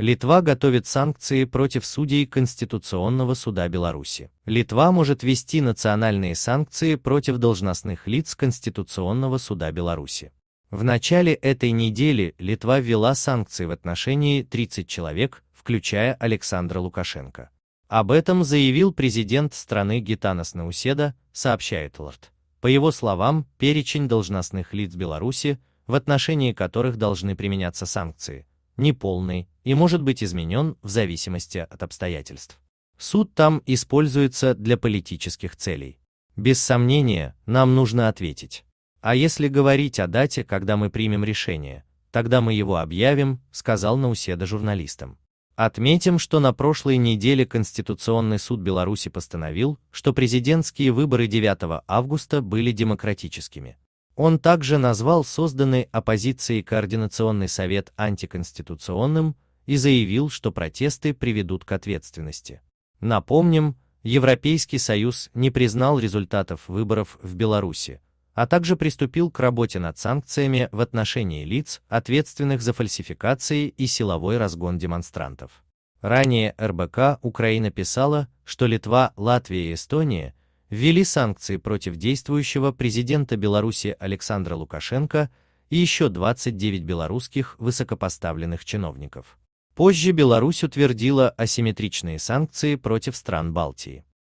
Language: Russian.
Литва готовит санкции против судей Конституционного суда Беларуси. Литва может ввести национальные санкции против должностных лиц Конституционного суда Беларуси. В начале этой недели Литва ввела санкции в отношении 30 человек, включая Александра Лукашенко. Об этом заявил президент страны Гитанас Науседа, сообщает Лорд. По его словам, перечень должностных лиц Беларуси, в отношении которых должны применяться санкции, неполный и может быть изменен в зависимости от обстоятельств. Суд там используется для политических целей. Без сомнения, нам нужно ответить. А если говорить о дате, когда мы примем решение, тогда мы его объявим, сказал Науседа журналистам. Отметим, что на прошлой неделе Конституционный суд Беларуси постановил, что президентские выборы 9 августа были демократическими. Он также назвал созданный оппозицией Координационный совет антиконституционным и заявил, что протесты приведут к ответственности. Напомним, Европейский Союз не признал результатов выборов в Беларуси, а также приступил к работе над санкциями в отношении лиц, ответственных за фальсификации и силовой разгон демонстрантов. Ранее РБК Украина писала, что Литва, Латвия и Эстония ввели санкции против действующего президента Беларуси Александра Лукашенко и еще 29 белорусских высокопоставленных чиновников. Позже Беларусь утвердила асимметричные санкции против стран Балтии.